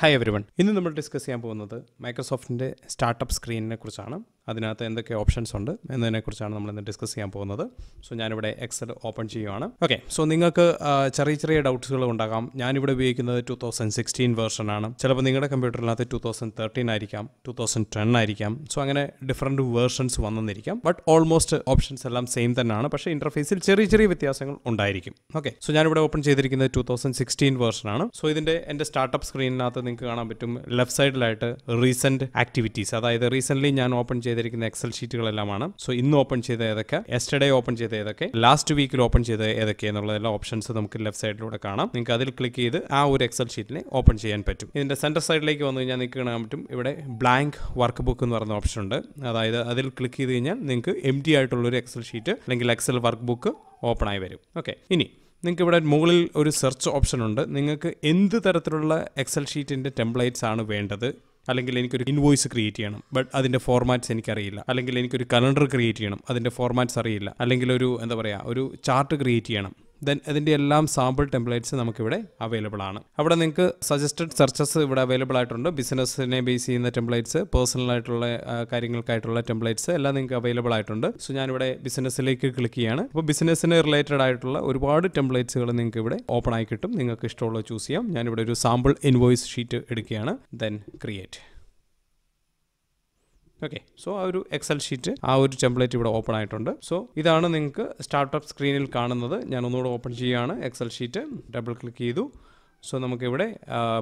hi every one ഇന്ന് നമ്മൾ discuss ചെയ്യാൻ പോകുന്നത് മൈക്രോസോഫ്റ്റിൻ്റെ സ്റ്റാർട്ടപ്പ് സ്ക്രീനിനെ കുറിച്ചാണ് അതിനകത്ത് എന്തൊക്കെ ഓപ്ഷൻസ് ഉണ്ട് എന്നതിനെക്കുറിച്ചാണ് നമ്മൾ ഇന്ന് ഡിസ്കസ് ചെയ്യാൻ പോകുന്നത് സോ ഞാനിവിടെ എക്സൽ ഓപ്പൺ ചെയ്യുവാണ് ഓക്കെ സോ നിങ്ങൾക്ക് ചെറിയ ചെറിയ ഡൗട്ട്സുകൾ ഉണ്ടാകാം ഞാനിവിടെ ഉപയോഗിക്കുന്നത് ടു തൗസൻഡ് സിക്സ്റ്റീൻ ആണ് ചിലപ്പോൾ നിങ്ങളുടെ കമ്പ്യൂട്ടറിനകത്ത് ടു തൗസൻഡ് തേർട്ടീൻ ആയിരിക്കാം ടു തൗസൻഡ് ടെൻ ആയിരിക്കാം സോ അങ്ങനെ ഡിഫറെൻറ്റ് വേർഷൻസ് വന്നിരിക്കാം ബട്ട് ഓൾമോസ്റ്റ് ഓപ്ഷൻസ് എല്ലാം സെയിം തന്നെയാണ് പക്ഷേ ഇൻ്റർഫേസിൽ ചെറിയ ചെറിയ വ്യത്യാസങ്ങൾ ഉണ്ടായിരിക്കും ഓക്കെ സോ ഞാനിവിടെ ഓപ്പൺ ചെയ്തിരിക്കുന്നത് ടു തൗസൻഡ് സിക്സ്റ്റീൻ വേർഷനാണ് സോ ഇതിൻ്റെ എൻ്റെ സ്റ്റാർട്ടപ്പ് സ്ക്രീനിനകത്ത് നിങ്ങൾക്ക് കാണാൻ പറ്റും ലെഫ്റ്റ് സൈഡിലായിട്ട് റീസെൻറ്റ് ആക്ടിവിറ്റീസ് അതായത് റീസെൻ്റ്ലി ഞാൻ ഓപ്പൺ ചെയ്ത ചെയ്തിരിക്കുന്ന എക്സൽ ഷീറ്റുകളെല്ലാമാണ് സോ ഇന്ന് ഓപ്പൺ ചെയ്ത ഏതൊക്കെ എസ്റ്റർഡേ ഓപ്പൺ ചെയ്ത ഏതൊക്കെ ലാസ്റ്റ് വീക്കിൽ ഓപ്പൺ ചെയ്ത ഏതൊക്കെ എന്നുള്ളതെല്ലാം ഓപ്ഷൻസ് നമുക്ക് ലെഫ്റ്റ് സൈഡിലൂടെ കാണാം നിങ്ങൾക്ക് അതിൽ ക്ലിക്ക് ചെയ്ത് ആ ഒരു എക്സൽ ഷീറ്റിനെ ഓപ്പൺ ചെയ്യാൻ പറ്റും ഇതിന്റെ സെന്റർ സൈഡിലേക്ക് വന്നു കഴിഞ്ഞാൽ നിങ്ങൾക്ക് കാണാൻ പറ്റും ഇവിടെ ബ്ലാങ്ക് വർക്ക് ബുക്ക് എന്ന് പറയുന്ന ഓപ്ഷൻ ഉണ്ട് അതായത് അതിൽ ക്ലിക്ക് ചെയ്ത് കഴിഞ്ഞാൽ നിങ്ങൾക്ക് എം ടി ആയിട്ടുള്ള ഒരു എക്സൽ ഷീറ്റ് അല്ലെങ്കിൽ എക്സൽ വർക്ക് ബുക്ക് ഓപ്പൺ ആയി വരും ഓക്കെ ഇനി നിങ്ങൾക്ക് ഇവിടെ മുകളിൽ ഒരു സെർച്ച് ഓപ്ഷൻ ഉണ്ട് നിങ്ങൾക്ക് എന്ത് തരത്തിലുള്ള എക്സൽ ഷീറ്റിൻ്റെ ടെംപ്ലേറ്റ്സ് ആണ് വേണ്ടത് അല്ലെങ്കിൽ എനിക്കൊരു ഇൻവോയ്സ് ക്രിയേറ്റ് ചെയ്യണം ബട്ട് അതിൻ്റെ ഫോർമാറ്റ്സ് എനിക്കറിയില്ല അല്ലെങ്കിൽ എനിക്കൊരു കലണ്ടർ ക്രിയേറ്റ് ചെയ്യണം അതിൻ്റെ ഫോർമാറ്റ്സ് അറിയില്ല അല്ലെങ്കിൽ ഒരു എന്താ പറയുക ഒരു ചാർട്ട് ക്രിയേറ്റ് ചെയ്യണം ദെൻ അതിൻ്റെ എല്ലാം സാമ്പിൾ ടെംപ്ലേറ്റ്സ് നമുക്കിവിടെ അവൈലബിൾ ആണ് അവിടെ നിങ്ങൾക്ക് സജസ്റ്റഡ് സെർച്ചസ് ഇവിടെ അവൈലബിൾ ആയിട്ടുണ്ട് ബിസിനസ്സിനെ ബേസ് ചെയ്യുന്ന ടെംപ്ലേറ്റ്സ് പേഴ്സണൽ ആയിട്ടുള്ള കാര്യങ്ങൾക്കായിട്ടുള്ള ടെംപ്ലേറ്റ്സ് എല്ലാം നിങ്ങൾക്ക് അവൈലബിൾ ആയിട്ടുണ്ട് സോ ഞാനിവിടെ ബിസിനസ്സിലേക്ക് ക്ലിക്ക് ചെയ്യാണ് അപ്പോൾ ബിസിനസ്സിന് റിലേറ്റഡ് ആയിട്ടുള്ള ഒരുപാട് ടെംപ്ലേറ്റ്സുകൾ നിങ്ങൾക്ക് ഇവിടെ ഓപ്പൺ ആയി കിട്ടും നിങ്ങൾക്ക് ഇഷ്ടമുള്ള ചൂസ് ചെയ്യാം ഞാനിവിടെ ഒരു സാമ്പിൾ ഇൻവോയ്സ് ഷീറ്റ് എടുക്കുകയാണ് ദെൻ ക്രിയേറ്റ് ഓക്കെ സോ ആ ഒരു എക്സൽ ഷീറ്റ് ആ ഒരു ടെംപ്ലേറ്റ് ഇവിടെ ഓപ്പൺ ആയിട്ടുണ്ട് സോ ഇതാണ് നിങ്ങൾക്ക് സ്റ്റാർട്ടപ്പ് സ്ക്രീനിൽ കാണുന്നത് ഞാൻ ഒന്നുകൂടെ ഓപ്പൺ ചെയ്യുകയാണ് എക്സൽ ഷീറ്റ് ഡബിൾ ക്ലിക്ക് ചെയ്തു സോ നമുക്കിവിടെ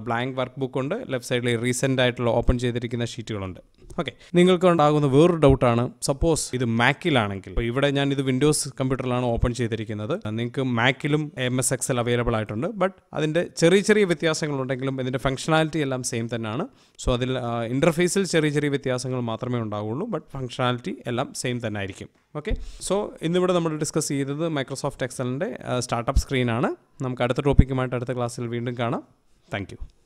ബ്ലാങ്ക് വർക്ക് ബുക്ക് ഉണ്ട് ലെഫ്റ്റ് സൈഡിൽ റീസെൻ്റ് ആയിട്ടുള്ള ഓപ്പൺ ചെയ്തിരിക്കുന്ന ഷീറ്റുകളുണ്ട് ഓക്കെ നിങ്ങൾക്ക് ഉണ്ടാകുന്ന വേറൊരു ഡൗട്ടാണ് സപ്പോസ് ഇത് മാക്കിലാണെങ്കിൽ ഇപ്പോൾ ഇവിടെ ഞാൻ ഇത് വിൻഡോസ് കമ്പ്യൂട്ടറിലാണ് ഓപ്പൺ ചെയ്തിരിക്കുന്നത് നിങ്ങൾക്ക് മാക്കിലും എം എസ് എക്സൽ അവൈലബിൾ ആയിട്ടുണ്ട് ബട്ട് അതിൻ്റെ ചെറിയ ചെറിയ വ്യത്യാസങ്ങളുണ്ടെങ്കിലും ഇതിൻ്റെ ഫംഗ്ഷനാലിറ്റി എല്ലാം സെയിം തന്നെയാണ് സോ അതിൽ ഇൻ്റർഫേസിൽ ചെറിയ ചെറിയ വ്യത്യാസങ്ങൾ മാത്രമേ ഉണ്ടാവുള്ളൂ ബട്ട് ഫംഗ്ഷനാലിറ്റി എല്ലാം സെയിം തന്നെ ആയിരിക്കും ഓക്കെ സോ ഇന്നിവിടെ നമ്മൾ ഡിസ്കസ് ചെയ്തത് മൈക്രോസോഫ്റ്റ് എക്സലിൻ്റെ സ്റ്റാർട്ടപ്പ് സ്ക്രീനാണ് നമുക്ക് അടുത്ത ടോപ്പിക്കുമായിട്ട് അടുത്ത ക്ലാസ്സിൽ വീണ്ടും കാണാം താങ്ക്